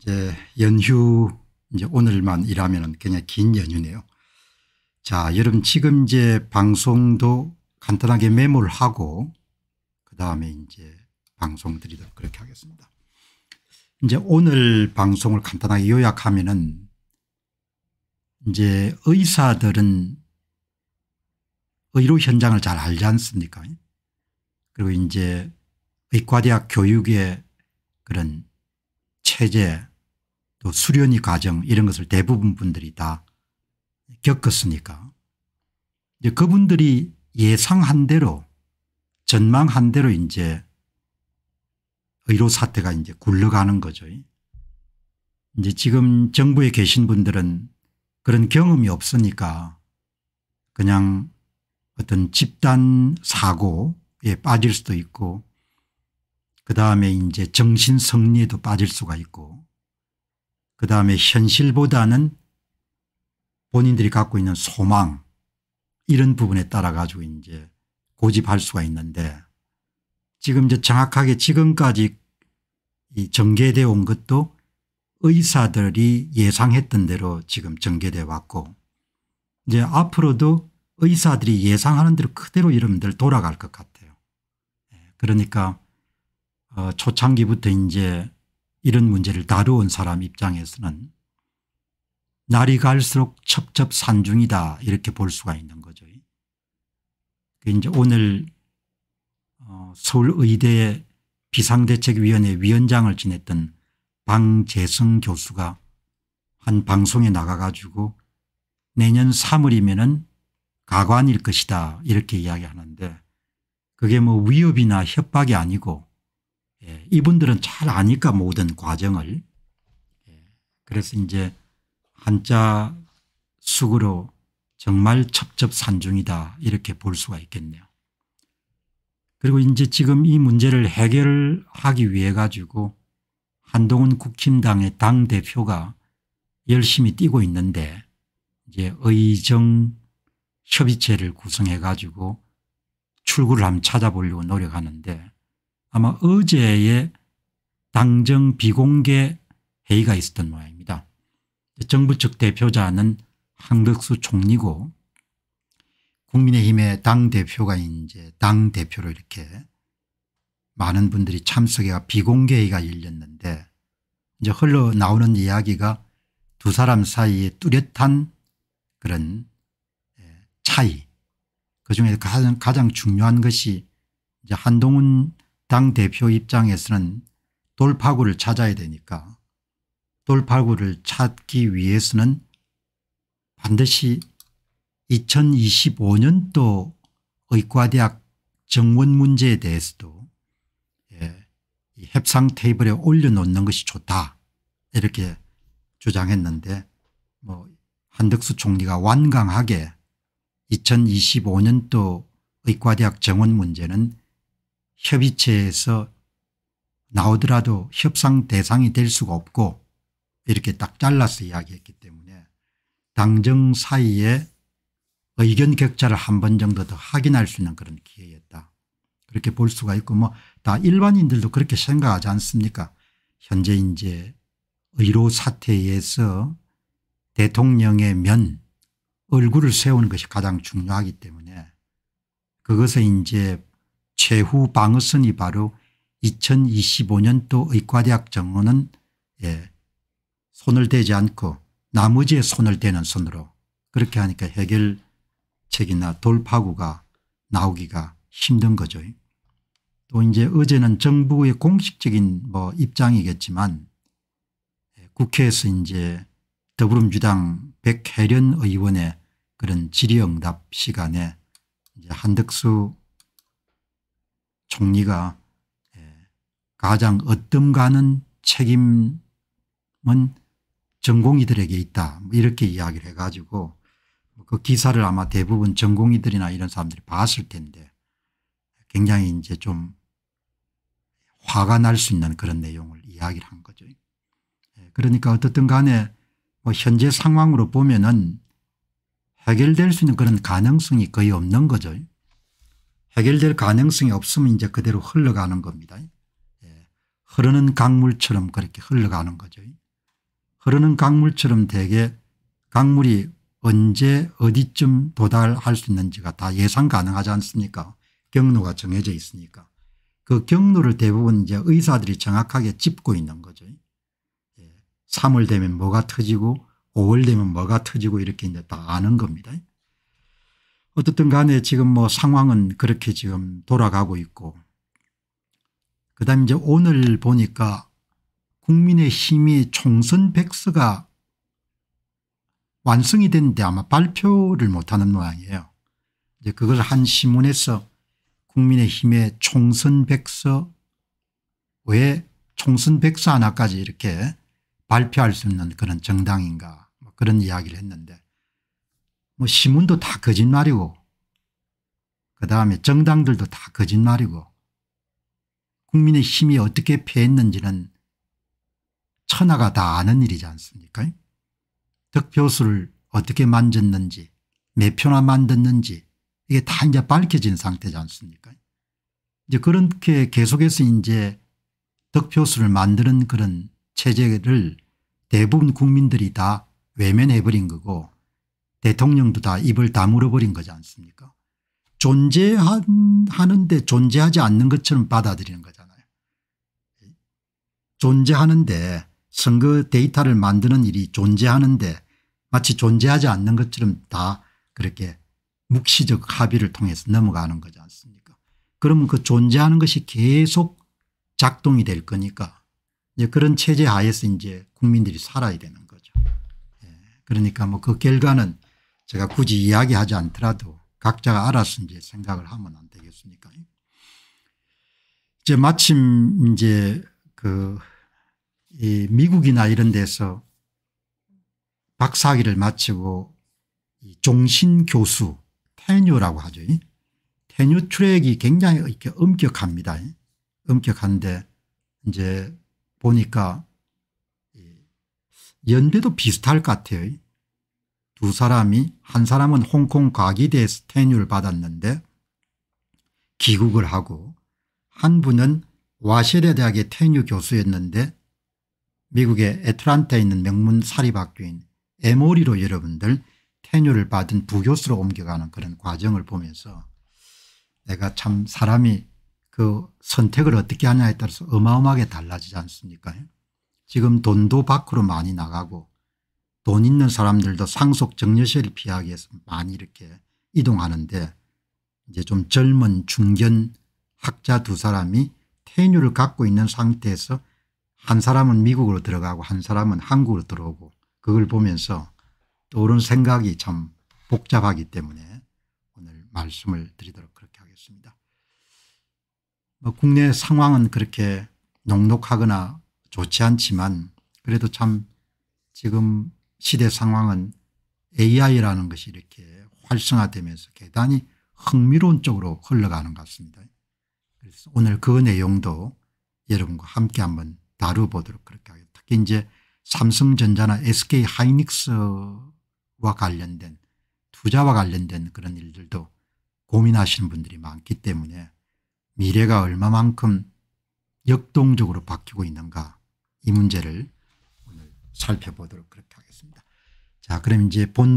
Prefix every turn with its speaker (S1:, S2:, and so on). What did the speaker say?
S1: 이제 연휴 이제 오늘만 일하면 굉장히 긴 연휴네요. 자 여러분 지금 이제 방송도 간단하게 메모를 하고 그 다음에 이제 방송 드리도록 그렇게 하겠습니다. 이제 오늘 방송을 간단하게 요약하면은 이제 의사들은 의료 현장을 잘 알지 않습니까? 그리고 이제 의과대학 교육의 그런 체제 또 수련이 과정 이런 것을 대부분 분들이 다 겪었으니까 이제 그분들이 예상한 대로 전망한 대로 이제 의료 사태가 이제 굴러가는 거죠. 이제 지금 정부에 계신 분들은 그런 경험이 없으니까 그냥 어떤 집단 사고에 빠질 수도 있고 그다음에 이제 정신 성리에도 빠질 수가 있고 그다음에 현실보다는 본인들이 갖고 있는 소망 이런 부분에 따라 가지고 이제 고집할 수가 있는데 지금 이제 정확하게 지금까지 이 전개되어 온 것도 의사들이 예상했던 대로 지금 전개되어 왔고 이제 앞으로도 의사들이 예상하는 대로 그대로 여러분들 돌아갈 것 같아요. 예, 그러니까 어, 초창기부터 이제 이런 문제를 다루온 사람 입장에서는 날이 갈수록 첩첩산중이다 이렇게 볼 수가 있는 거죠. 그 이제 오늘 어, 서울의대 비상대책위원회 위원장을 지냈던 방재성 교수가 한 방송에 나가 가지고 내년 3월이면은 가관일 것이다 이렇게 이야기하는데 그게 뭐 위협이나 협박이 아니고 예, 이분들은 잘 아니까 모든 과정을 예, 그래서 이제 한자 숙으로 정말 첩첩산중이다 이렇게 볼 수가 있겠네요. 그리고 이제 지금 이 문제를 해결하기 위해 가지고 한동훈 국힘당의 당대표가 열심히 뛰고 있는데 이제 의정 협의체를 구성해 가지고 출구를 한번 찾아보려고 노력하는데 아마 어제의 당정 비공개 회의가 있었던 모양입니다. 정부 측 대표자는 한덕수 총리고 국민의힘의 당대표가 이제 당대표로 이렇게 많은 분들이 참석해가 비공개 회의가 열렸는데 이제 흘러나오는 이야기가 두 사람 사이에 뚜렷한 그런 예, 차이 그중에 가장, 가장 중요한 것이 이제 한동훈 당대표 입장에서는 돌파구를 찾아야 되니까 돌파구를 찾기 위해서는 반드시 2025년도 의과대학 정원 문제에 대해서도 예, 협상 테이블에 올려놓는 것이 좋다 이렇게 주장했는데 뭐 한덕수 총리가 완강하게 2025년도 의과대학 정원 문제는 협의체에서 나오더라도 협상 대상이 될 수가 없고 이렇게 딱 잘라서 이야기했기 때문에 당정 사이에 의견 격차를 한 번 정도 더 확인할 수 있는 그런 기회였다. 그렇게 볼 수가 있고 뭐 다 일반인들도 그렇게 생각하지 않습니까 현재 이제 의료 사태에서 대통령의 면 얼굴을 세우는 것이 가장 중요하기 때문에 그것에 이제 최후 방어선이 바로 2025년도 의과대학 정원은 예, 손을 대지 않고 나머지에 손을 대는 손으로 그렇게 하니까 해결책이나 돌파구가 나오기가 힘든 거죠. 또 이제 어제는 정부의 공식적인 뭐 입장이겠지만 예, 국회에서 이제 더불어민주당 백혜련 의원의 그런 질의응답 시간에 이제 한덕수 총리가 예, 가장 어뜸가는 책임은 전공의들에게 있다 뭐 이렇게 이야기를 해가지고 그 기사를 아마 대부분 전공의들이나 이런 사람들이 봤을 텐데 굉장히 이제 좀 화가 날 수 있는 그런 내용을 이야기를 한 거죠. 예, 그러니까 어떻든 간에 뭐 현재 상황으로 보면은 해결될 수 있는 그런 가능성이 거의 없는 거죠. 해결될 가능성이 없으면 이제 그대로 흘러가는 겁니다. 예. 흐르는 강물처럼 그렇게 흘러가는 거죠. 흐르는 강물처럼 대개 강물이 언제 어디쯤 도달할 수 있는지가 다 예상 가능하지 않습니까 경로가 정해져 있으니까 그 경로를 대부분 이제 의사들이 정확하게 짚고 있는 거죠. 3월 예. 되면 뭐가 터지고 5월 되면 뭐가 터지고 이렇게 이제 다 아는 겁니다. 어떻든 간에 지금 뭐 상황은 그렇게 지금 돌아가고 있고 그다음 에 이제 오늘 보니까 국민의힘이 총선 백서가 완성이 됐는데 아마 발표를 못하는 모양이에요. 이제 그걸 한 신문에서 국민의힘의 총선 백서 왜 총선 백서 하나까지 이렇게 발표할 수 있는 그런 정당인가 뭐 그런 이야기를 했는데 뭐 신문도 다 거짓말이고 그다음에 정당들도 다 거짓말이고 국민의 힘이 어떻게 패했는지는 천하가 다 아는 일이지 않습니까 득표수를 어떻게 만졌는지 몇 표나 만졌는지 이게 다 이제 밝혀진 상태지 않습니까 이제 그렇게 계속해서 이제 득표수를 만드는 그런 체제를 대부분 국민들이 다 외면해버린 거고 대통령도 다 입을 다물어 버린 거지 않습니까 존재하는데 존재하지 않는 것처럼 받아들이는 거잖아요. 존재하는데 선거 데이터를 만드는 일이 존재하는데 마치 존재하지 않는 것처럼 다 그렇게 묵시적 합의를 통해서 넘어가는 거지 않습니까 그러면 그 존재하는 것이 계속 작동이 될 거니까 이제 그런 체제 하에서 이제 국민들이 살아야 되는 거죠. 예. 그러니까 뭐 그 결과는 제가 굳이 이야기하지 않더라도 각자가 알아서 이제 생각을 하면 안 되겠습니까? 이제 마침 이제 그 미국이나 이런 데서 박사학위를 마치고 종신 교수 테뉴라고 하죠. 테뉴 트랙이 굉장히 이렇게 엄격합니다. 엄격한데 이제 보니까 연배도 비슷할 것 같아요. 두 사람이 한 사람은 홍콩 과기대 서테뉴를 받았는데 귀국을 하고 한 분은 와시레 대학의 테뉴 교수였는데 미국의 애틀란타에 있는 명문 사립학교인 에모리로 여러분들 테뉴를 받은 부교수로 옮겨가는 그런 과정을 보면서 내가 참 사람이 그 선택을 어떻게 하냐에 따라서 어마어마하게 달라지지 않습니까 지금 돈도 밖으로 많이 나가고 돈 있는 사람들도 상속 정려세를 피하기 위해서 많이 이렇게 이동하는데 이제 좀 젊은 중견 학자 두 사람이 테뉴를 갖고 있는 상태에서 한 사람은 미국으로 들어가고 한 사람은 한국으로 들어오고 그걸 보면서 떠오른 생각이 참 복잡하기 때문에 오늘 말씀을 드리도록 그렇게 하겠습니다. 뭐 국내 상황은 그렇게 녹록하거나 좋지 않지만 그래도 참 지금 시대 상황은 AI라는 것이 이렇게 활성화되면서 대단히 흥미로운 쪽으로 흘러가는 것 같습니다. 그래서 오늘 그 내용도 여러분과 함께 한번 다뤄보도록 그렇게 하겠습니다. 특히 이제 삼성전자나 SK 하이닉스와 관련된 투자와 관련된 그런 일들도 고민하시는 분들이 많기 때문에 미래가 얼마만큼 역동적으로 바뀌고 있는가 이 문제를 살펴보도록 그렇게 하겠습니다. 자, 그럼 이제 본